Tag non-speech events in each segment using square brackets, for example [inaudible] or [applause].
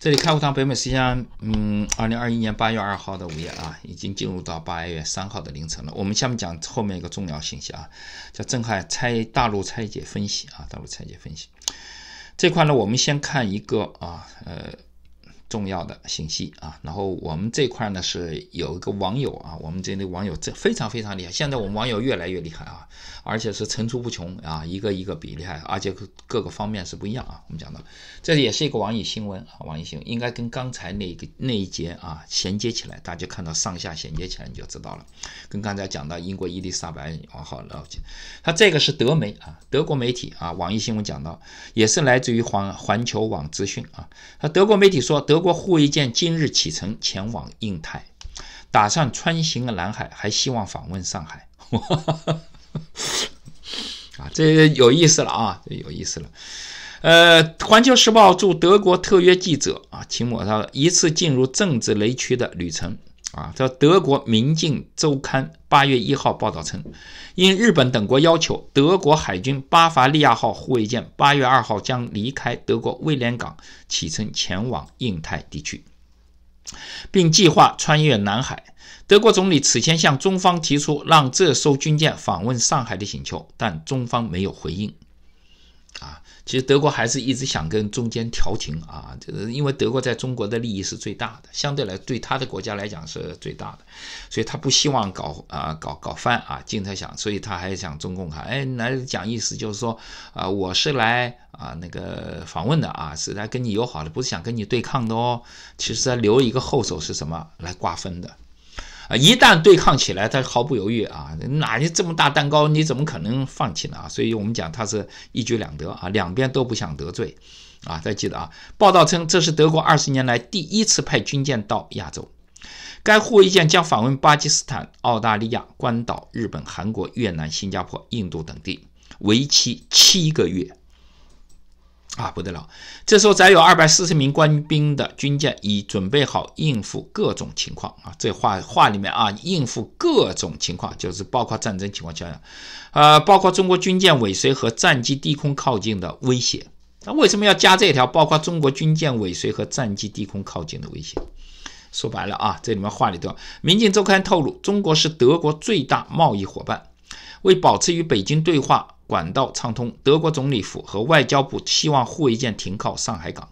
这里开户堂北美时间，嗯，二零二一年八月二号的午夜啊，已经进入到八月三号的凌晨了。我们下面讲后面一个重要信息啊，叫震撼拆大陆拆解分析啊，大陆拆解分析这块呢，我们先看一个啊，呃。重要的信息啊，然后我们这块呢是有一个网友啊，我们这里网友这非常非常厉害，现在我们网友越来越厉害啊，而且是层出不穷啊，一个一个比厉害，而且各个方面是不一样啊。我们讲到，这也是一个网易新闻啊，网易新闻应该跟刚才那个那一节啊衔接起来，大家看到上下衔接起来你就知道了。跟刚才讲到英国伊丽莎白王后了解，他这个是德媒啊，德国媒体啊，网易新闻讲到，也是来自于环环球网资讯啊。他德国媒体说德。德国护卫舰今日启程前往印太，打算穿行南海，还希望访问上海。[laughs] 啊，这有意思了啊，这有意思了。呃，《环球时报》驻德国特约记者啊，秦某他一次进入政治雷区的旅程啊，叫《德国民镜周刊》。八月一号报道称，因日本等国要求，德国海军巴伐利亚号护卫舰八月二号将离开德国威廉港启程前往印太地区，并计划穿越南海。德国总理此前向中方提出让这艘军舰访问上海的请求，但中方没有回应。其实德国还是一直想跟中间调停啊，就是因为德国在中国的利益是最大的，相对来对他的国家来讲是最大的，所以他不希望搞啊搞搞翻啊，经常想，所以他还想中共看，哎，来讲意思就是说，啊，我是来啊那个访问的啊，是来跟你友好的，不是想跟你对抗的哦。其实留一个后手是什么，来瓜分的。啊，一旦对抗起来，他毫不犹豫啊！哪有这么大蛋糕，你怎么可能放弃呢啊？所以我们讲，他是一举两得啊，两边都不想得罪啊。大家记得啊，报道称这是德国二十年来第一次派军舰到亚洲，该护卫舰将访问巴基斯坦、澳大利亚、关岛、日本、韩国、越南、新加坡、印度等地，为期七个月。啊不得了！这时候载有二百四十名官兵的军舰已准备好应付各种情况啊。这话话里面啊，应付各种情况就是包括战争情况下，呃，包括中国军舰尾随和战机低空靠近的威胁。那为什么要加这一条？包括中国军舰尾随和战机低空靠近的威胁。说白了啊，这里面话里头，《民进周刊》透露，中国是德国最大贸易伙伴，为保持与北京对话。管道畅通，德国总理府和外交部希望护卫舰停靠上海港，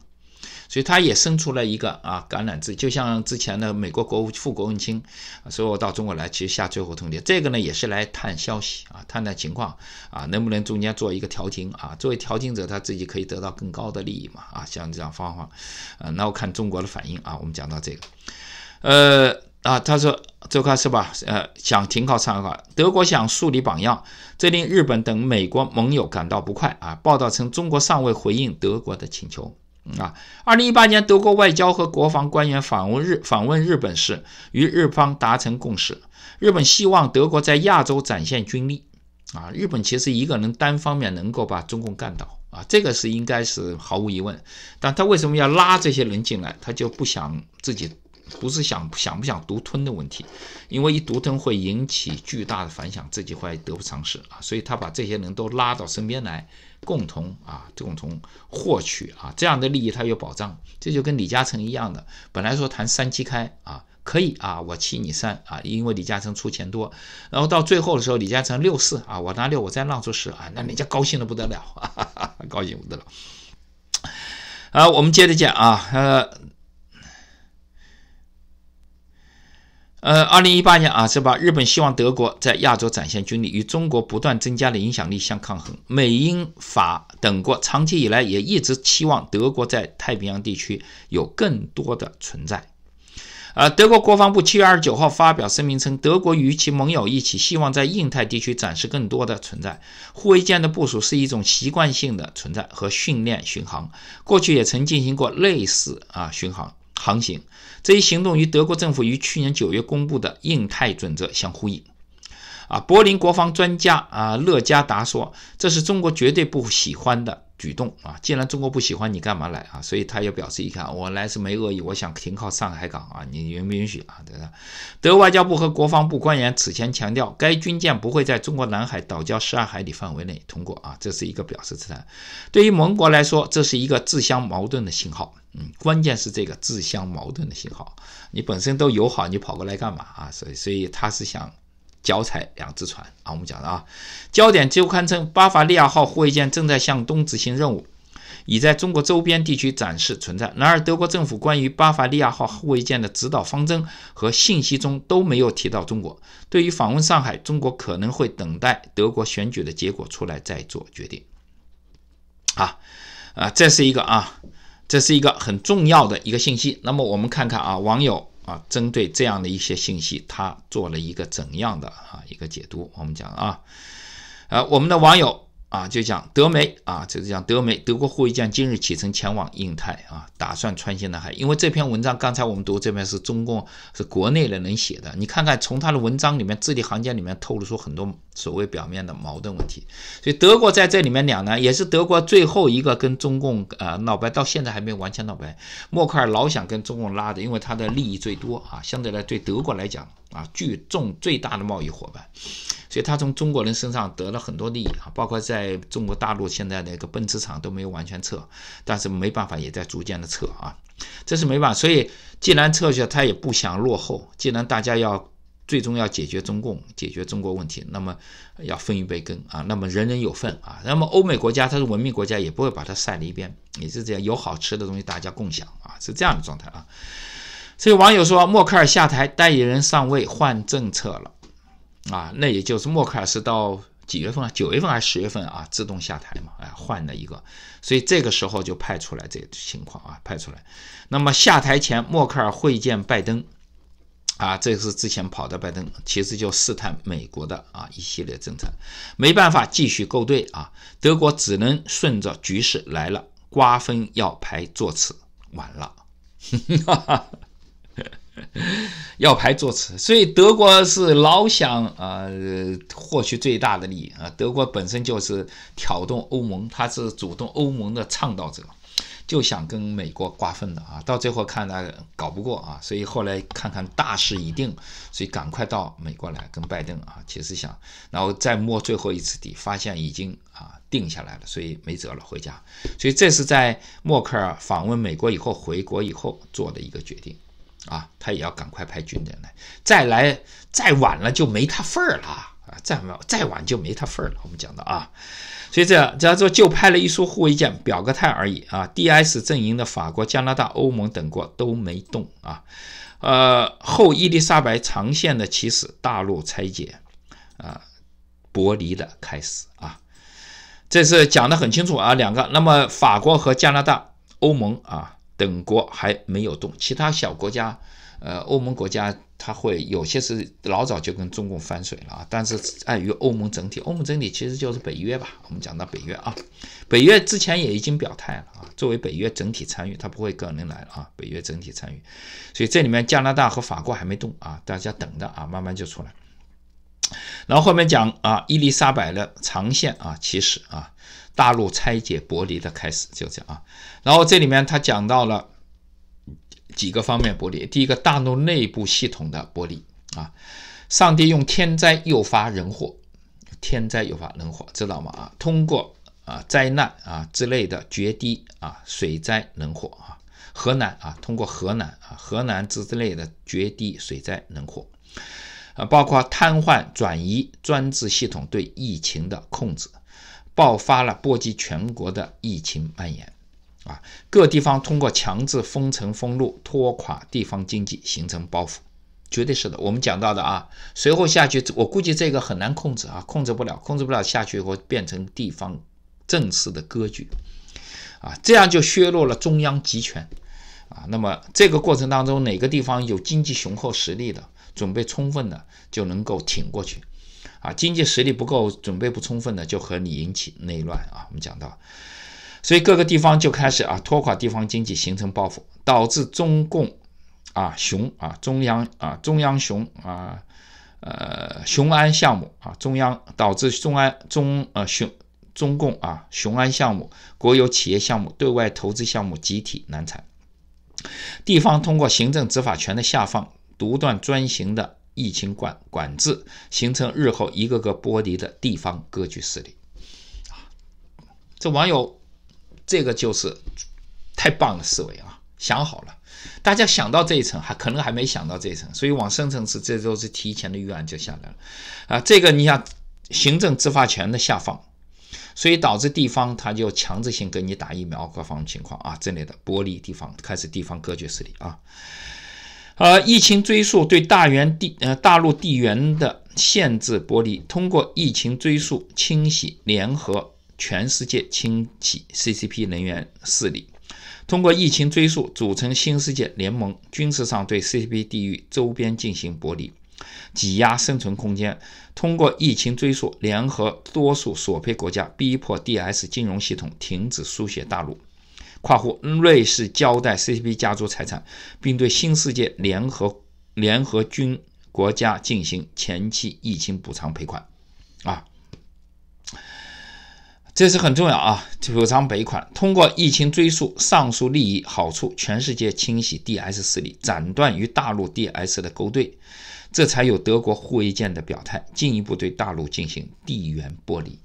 所以他也生出了一个啊橄榄枝，就像之前的美国国务副国务卿，所以我到中国来，其实下最后通牒，这个呢也是来探消息啊，探探情况啊，能不能中间做一个调停啊？作为调停者，他自己可以得到更高的利益嘛？啊，像这样方法，啊，那我看中国的反应啊，我们讲到这个，呃。啊，他说，周克是吧？呃，想停靠参考，德国想树立榜样，这令日本等美国盟友感到不快啊。报道称，中国尚未回应德国的请求啊。二零一八年，德国外交和国防官员访问日访问日本时，与日方达成共识，日本希望德国在亚洲展现军力啊。日本其实一个人单方面能够把中共干倒啊，这个是应该是毫无疑问。但他为什么要拉这些人进来？他就不想自己。不是想想不想独吞的问题，因为一独吞会引起巨大的反响，自己会得不偿失啊。所以他把这些人都拉到身边来，共同啊，共同获取啊，这样的利益他有保障。这就跟李嘉诚一样的，本来说谈三七开啊，可以啊，我七你三啊，因为李嘉诚出钱多，然后到最后的时候，李嘉诚六四啊，我拿六，我再让出十啊，那人家高兴的不得了哈哈哈，高兴不得了。啊，我们接着讲啊，呃。呃，二零一八年啊，是把日本希望德国在亚洲展现军力，与中国不断增加的影响力相抗衡。美英法等国长期以来也一直期望德国在太平洋地区有更多的存在。呃，德国国防部七月二十九号发表声明称，德国与其盟友一起希望在印太地区展示更多的存在。护卫舰的部署是一种习惯性的存在和训练巡航，过去也曾进行过类似啊巡航。航行这一行动与德国政府于去年九月公布的印太准则相呼应。啊，柏林国防专家啊，勒加达说，这是中国绝对不喜欢的举动啊。既然中国不喜欢，你干嘛来啊？所以他也表示一下，我来是没恶意，我想停靠上海港啊，你允不允许啊？对德德外交部和国防部官员此前强调，该军舰不会在中国南海岛礁十二海里范围内通过啊，这是一个表示姿态。对于盟国来说，这是一个自相矛盾的信号。嗯，关键是这个自相矛盾的信号，你本身都友好，你跑过来干嘛啊？所以，所以他是想脚踩两只船啊。我们讲的啊，焦点就刊称，巴伐利亚号护卫舰正在向东执行任务，已在中国周边地区展示存在。然而，德国政府关于巴伐利亚号护卫舰的指导方针和信息中都没有提到中国。对于访问上海，中国可能会等待德国选举的结果出来再做决定。啊，啊，这是一个啊。这是一个很重要的一个信息。那么，我们看看啊，网友啊，针对这样的一些信息，他做了一个怎样的啊一个解读？我们讲啊，呃，我们的网友。啊，就讲德媒啊，就是讲德媒，德国护卫舰今日启程前往印太啊，打算穿行南海。因为这篇文章刚才我们读，这边是中共是国内人能写的，你看看从他的文章里面字里行间里面透露出很多所谓表面的矛盾问题。所以德国在这里面两难，也是德国最后一个跟中共呃闹掰，到现在还没完全闹掰。默克尔老想跟中共拉的，因为他的利益最多啊，相对来对德国来讲。啊，聚众最大的贸易伙伴，所以他从中国人身上得了很多利益啊，包括在中国大陆现在那个奔驰厂都没有完全撤，但是没办法，也在逐渐的撤啊，这是没办法。所以既然撤下，他也不想落后。既然大家要最终要解决中共，解决中国问题，那么要分一杯羹啊，那么人人有份啊，那么欧美国家它是文明国家，也不会把它了一边，也是这样，有好吃的东西大家共享啊，是这样的状态啊。所以网友说，默克尔下台，代理人上位，换政策了，啊，那也就是默克尔是到几月份啊？九月份还是十月份啊？自动下台嘛？哎，换了一个，所以这个时候就派出来这情况啊，派出来。那么下台前，默克尔会见拜登，啊，这是之前跑到拜登，其实就试探美国的啊一系列政策，没办法继续勾兑啊，德国只能顺着局势来了，瓜分要牌作词，完了。哈哈 [laughs] 要排作次，所以德国是老想呃获取最大的利益啊。德国本身就是挑动欧盟，他是主动欧盟的倡导者，就想跟美国瓜分的啊。到最后看他搞不过啊，所以后来看看大势已定，所以赶快到美国来跟拜登啊，其实想然后再摸最后一次底，发现已经啊定下来了，所以没辙了回家。所以这是在默克尔访问美国以后回国以后做的一个决定。啊，他也要赶快派军队来，再来再晚了就没他份儿了啊！再晚再晚就没他份儿了。我们讲的啊，所以这叫做就派了一艘护卫舰表个态而已啊。D S 阵营的法国、加拿大、欧盟等国都没动啊，呃，后伊丽莎白长线的起始，大陆拆解啊，剥离的开始啊，这是讲的很清楚啊。两个，那么法国和加拿大、欧盟啊。等国还没有动，其他小国家，呃，欧盟国家他会有些是老早就跟中共翻水了啊，但是碍于欧盟整体，欧盟整体其实就是北约吧，我们讲到北约啊，北约之前也已经表态了啊，作为北约整体参与，他不会个人来了啊，北约整体参与，所以这里面加拿大和法国还没动啊，大家等着啊，慢慢就出来。然后后面讲啊，伊丽莎白的长线啊，起始啊。大陆拆解剥离的开始就这样啊，然后这里面他讲到了几个方面剥离。第一个，大陆内部系统的剥离啊。上帝用天灾诱发人祸，天灾诱发人祸，知道吗？啊，通过啊灾难啊之类的决堤啊水灾人祸啊河南啊，通过河南啊河南之类的决堤水灾人祸啊，包括瘫痪转移专制系统对疫情的控制。爆发了波及全国的疫情蔓延，啊，各地方通过强制封城封路，拖垮地方经济，形成包袱，绝对是的。我们讲到的啊，随后下去，我估计这个很难控制啊，控制不了，控制不了下去以后变成地方正式的割据，啊，这样就削弱了中央集权，啊，那么这个过程当中，哪个地方有经济雄厚实力的，准备充分的，就能够挺过去。啊，经济实力不够，准备不充分的，就和你引起内乱啊！我们讲到，所以各个地方就开始啊，拖垮地方经济，形成报复，导致中共啊雄啊中央啊中央雄啊呃雄安项目啊中央导致中安中呃雄中共啊雄安项目国有企业项目对外投资项目集体难产，地方通过行政执法权的下放，独断专行的。疫情管管制形成日后一个个剥离的地方割据势力啊！这网友这个就是太棒的思维啊！想好了，大家想到这一层还可能还没想到这一层，所以往深层次，这都是提前的预案就下来了啊！这个你想行政执法权的下放，所以导致地方他就强制性给你打疫苗，各方情况啊之类的剥离地方，开始地方割据势力啊。呃，疫情追溯对大源地呃大陆地缘的限制剥离，通过疫情追溯清洗联合全世界清洗 CCP 能源势力，通过疫情追溯组成新世界联盟，军事上对 CCP 地域周边进行剥离，挤压生存空间，通过疫情追溯联合多数索赔国家逼迫 DS 金融系统停止书写大陆。跨户瑞士交代 CCP 家族财产，并对新世界联合联合军国家进行前期疫情补偿赔款，啊，这是很重要啊！补偿赔款通过疫情追溯上述利益好处，全世界清洗 DS 势力，斩断与大陆 DS 的勾兑，这才有德国护卫舰的表态，进一步对大陆进行地缘剥离。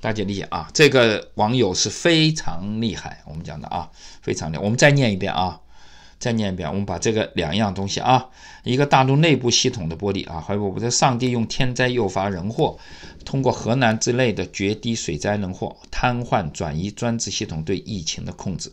大家理解啊，这个网友是非常厉害。我们讲的啊，非常厉。我们再念一遍啊，再念一遍。我们把这个两样东西啊，一个大陆内部系统的玻璃啊，还有我们的上帝用天灾诱发人祸，通过河南之类的决堤水灾人祸，瘫痪转移专制系统对疫情的控制，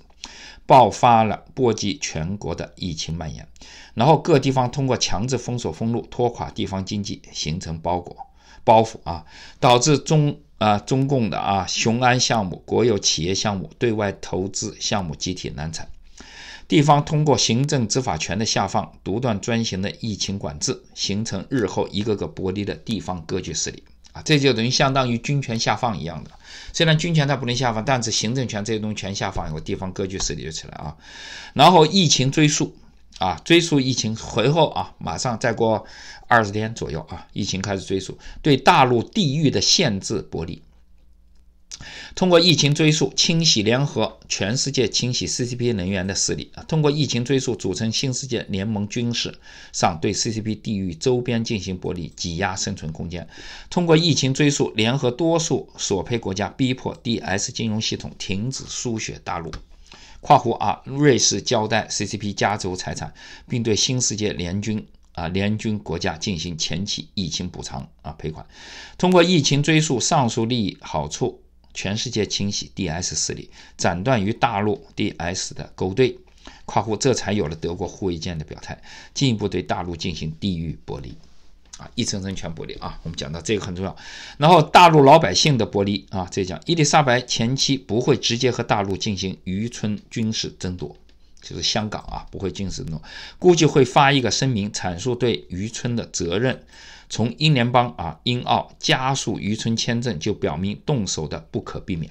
爆发了波及全国的疫情蔓延。然后各地方通过强制封锁封路，拖垮地方经济，形成包裹包袱啊，导致中。啊，中共的啊，雄安项目、国有企业项目、对外投资项目集体难产，地方通过行政执法权的下放、独断专行的疫情管制，形成日后一个个剥离的地方割据势力啊，这就等于相当于军权下放一样的，虽然军权它不能下放，但是行政权这些东西全下放以后，地方割据势力就起来啊，然后疫情追溯。啊，追溯疫情回后啊，马上再过二十天左右啊，疫情开始追溯，对大陆地域的限制剥离。通过疫情追溯清洗联合全世界清洗 CCP 能源的势力啊，通过疫情追溯组成新世界联盟，军事上对 CCP 地域周边进行剥离挤压生存空间。通过疫情追溯联合多数索赔国家逼迫 DS 金融系统停止输血大陆。跨湖啊，瑞士交代 CCP 加州财产，并对新世界联军啊联军国家进行前期疫情补偿啊赔款，通过疫情追溯上述利益好处，全世界清洗 DS 势力，斩断与大陆 DS 的勾兑，括弧这才有了德国护卫舰的表态，进一步对大陆进行地域剥离。啊，一层层全剥离啊，我们讲到这个很重要。然后大陆老百姓的剥离啊，再讲伊丽莎白前期不会直接和大陆进行渔村军事争夺，就是香港啊，不会军事争夺，估计会发一个声明阐述对渔村的责任。从英联邦啊、英澳加速渔村签证，就表明动手的不可避免。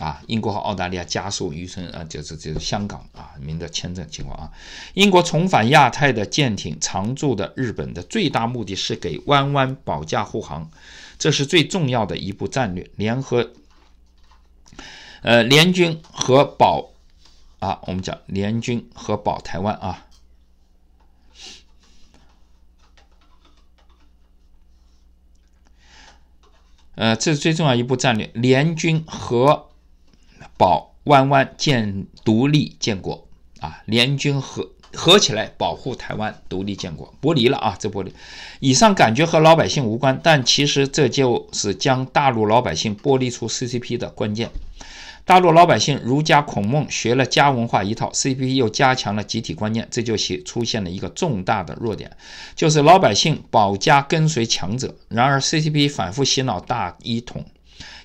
啊，英国和澳大利亚加速渔村，啊，就是就是香港啊，明的签证情况啊。英国重返亚太的舰艇常驻的日本的最大目的是给湾湾保驾护航，这是最重要的一步战略。联合，呃，联军和保，啊，我们讲联军和保台湾啊。呃，这是最重要一步战略，联军和。保湾湾建独立建国啊，联军合合起来保护台湾独立建国，剥离了啊，这剥离。以上感觉和老百姓无关，但其实这就是将大陆老百姓剥离出 CCP 的关键。大陆老百姓儒家孔孟学了家文化一套，CCP 又加强了集体观念，这就洗出现了一个重大的弱点，就是老百姓保家跟随强者。然而 CCP 反复洗脑大一统。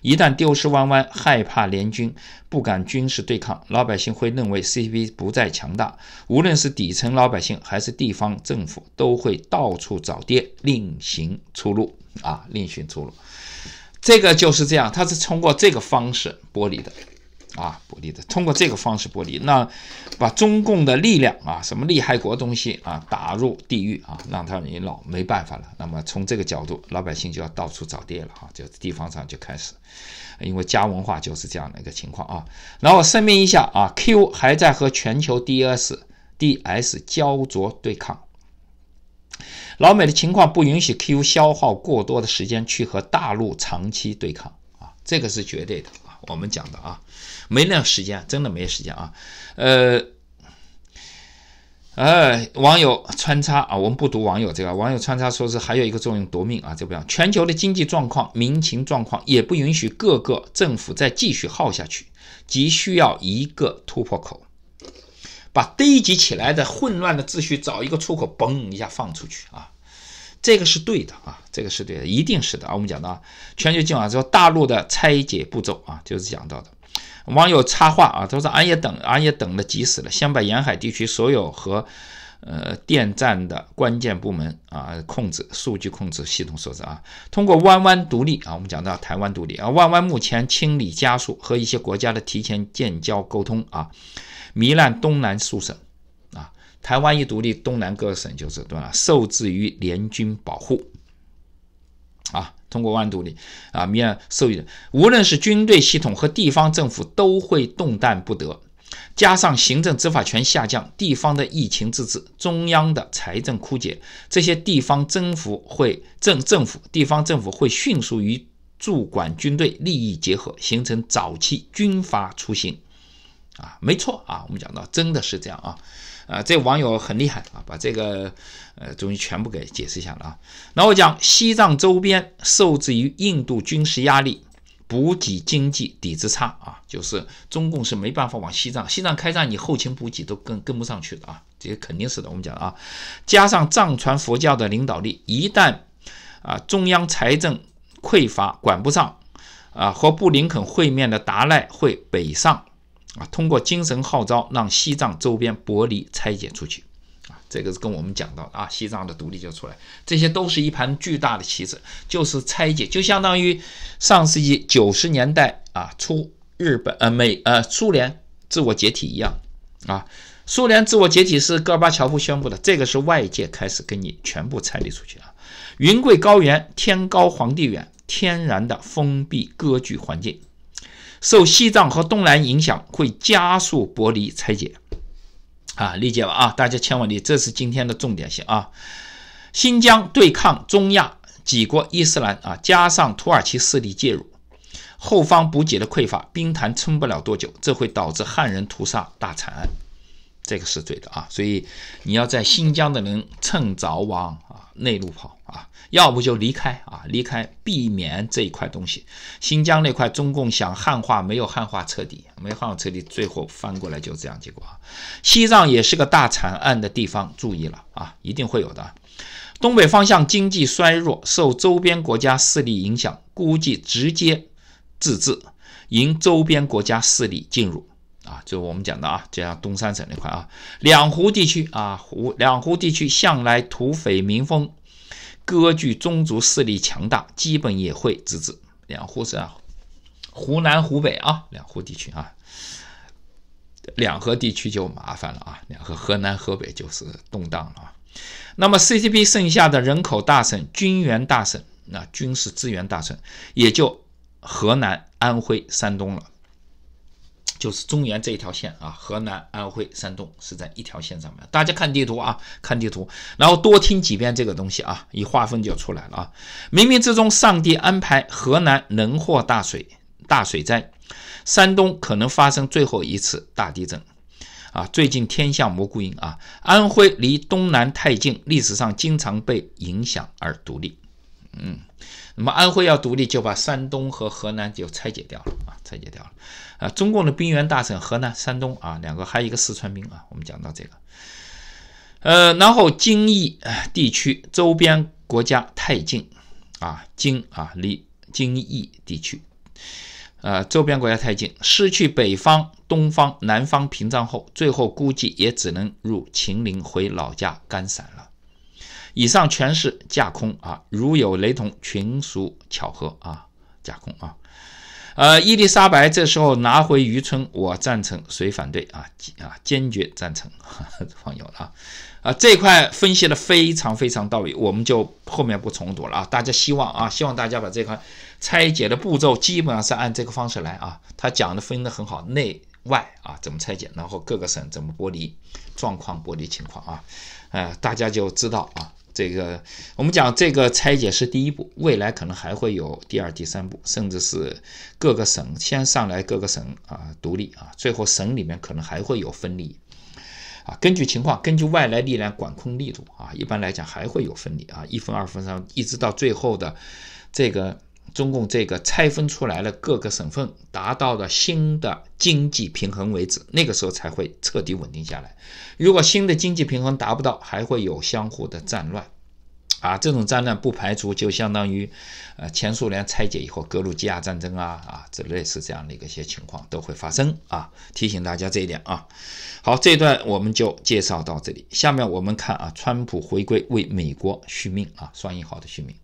一旦丢失弯弯，害怕联军不敢军事对抗，老百姓会认为 C P V 不再强大。无论是底层老百姓还是地方政府，都会到处找爹，另行出路啊，另寻出路。这个就是这样，它是通过这个方式剥离的。啊，剥离的，通过这个方式剥离，那把中共的力量啊，什么利害国东西啊，打入地狱啊，让他你老没办法了。那么从这个角度，老百姓就要到处找爹了啊，就地方上就开始，因为家文化就是这样的一个情况啊。然后声明一下啊，Q 还在和全球 DS DS 焦灼对抗，老美的情况不允许 Q 消耗过多的时间去和大陆长期对抗啊，这个是绝对的。我们讲的啊，没那时间，真的没时间啊。呃，哎，网友穿插啊，我们不读网友这个，网友穿插说是还有一个作用夺命啊，这不要。样。全球的经济状况、民情状况也不允许各个政府再继续耗下去，急需要一个突破口，把堆积起来的混乱的秩序找一个出口，嘣一下放出去啊。这个是对的啊，这个是对的，一定是的啊。我们讲到全球今晚后，大陆的拆解步骤啊，就是讲到的。网友插话啊，他说：“俺也等，俺也等的急死了，先把沿海地区所有和呃电站的关键部门啊控制，数据控制系统设置啊，通过弯弯独立啊，我们讲到台湾独立啊，弯弯目前清理加速和一些国家的提前建交沟通啊，糜烂东南数省。”台湾一独立，东南各省就是对吧？受制于联军保护，啊，通过万独立啊，免受于无论是军队系统和地方政府都会动弹不得。加上行政执法权下降，地方的疫情自治，中央的财政枯竭，这些地方政府会政政府地方政府会迅速与驻管军队利益结合，形成早期军阀雏形。啊，没错啊，我们讲到真的是这样啊。啊，这个网友很厉害啊，把这个呃东西全部给解释一下了啊。那我讲西藏周边受制于印度军事压力，补给经济底子差啊，就是中共是没办法往西藏西藏开战，你后勤补给都跟跟不上去的啊，这肯定是的。我们讲啊，加上藏传佛教的领导力，一旦啊中央财政匮乏管不上啊，和布林肯会面的达赖会北上。啊，通过精神号召，让西藏周边剥离拆解出去，啊，这个是跟我们讲到啊，西藏的独立就出来，这些都是一盘巨大的棋子，就是拆解，就相当于上世纪九十年代啊，初日本呃美呃苏联自我解体一样，啊，苏联自我解体是戈尔巴乔夫宣布的，这个是外界开始跟你全部拆离出去啊，云贵高原，天高皇帝远，天然的封闭割据环境。受西藏和东南影响，会加速剥离拆解，啊，理解吧？啊，大家千万理解，这是今天的重点性啊。新疆对抗中亚几国伊斯兰啊，加上土耳其势力介入，后方补给的匮乏，兵团撑不了多久，这会导致汉人屠杀大惨案。这个是对的啊，所以你要在新疆的人趁早往啊内陆跑啊，要不就离开啊，离开，避免这一块东西。新疆那块中共想汉化，没有汉化彻底，没汉化彻底，最后翻过来就这样结果啊。西藏也是个大惨案的地方，注意了啊，一定会有的。东北方向经济衰弱，受周边国家势力影响，估计直接自治，迎周边国家势力进入。啊，就我们讲的啊，就像东三省那块啊，两湖地区啊，湖两湖地区向来土匪民风，割据宗族势力强大，基本也会自治。两湖是湖南湖北啊，两湖地区啊，两河地区就麻烦了啊，两河河南河北就是动荡了。啊。那么，C T P 剩下的人口大省、军援大省，那军事资源大省，也就河南、安徽、山东了。就是中原这一条线啊，河南、安徽、山东是在一条线上面。大家看地图啊，看地图，然后多听几遍这个东西啊，一划分就出来了啊。冥冥之中，上帝安排河南能获大水大水灾，山东可能发生最后一次大地震啊。最近天下蘑菇云啊，安徽离东南太近，历史上经常被影响而独立。嗯。那么安徽要独立，就把山东和河南就拆解掉了啊，拆解掉了啊。中共的兵源大省河南、山东啊，两个，还有一个四川兵啊。我们讲到这个，呃，然后京益地区周边国家太近啊，京啊，离京益地区，呃，周边国家太近，失去北方、东方、南方屏障后，最后估计也只能入秦岭回老家干散了。以上全是架空啊，如有雷同，纯属巧合啊。架空啊，呃，伊丽莎白这时候拿回渔村，我赞成，谁反对啊？啊，坚决赞成，网 [laughs] 友啊，啊，这块分析的非常非常到位，我们就后面不重读了啊。大家希望啊，希望大家把这块拆解的步骤基本上是按这个方式来啊。他讲的分的很好，内外啊怎么拆解，然后各个省怎么剥离，状况剥离情况啊，呃，大家就知道啊。这个我们讲，这个拆解是第一步，未来可能还会有第二、第三步，甚至是各个省先上来，各个省啊独立啊，最后省里面可能还会有分离啊，根据情况，根据外来力量管控力度啊，一般来讲还会有分离啊，一分二分三，一直到最后的这个。中共这个拆分出来了，各个省份达到了新的经济平衡为止，那个时候才会彻底稳定下来。如果新的经济平衡达不到，还会有相互的战乱，啊，这种战乱不排除就相当于，呃，前苏联拆解以后格鲁吉亚战争啊啊，这类似这样的一个些情况都会发生啊，提醒大家这一点啊。好，这一段我们就介绍到这里，下面我们看啊，川普回归为美国续命啊，双引好的续命。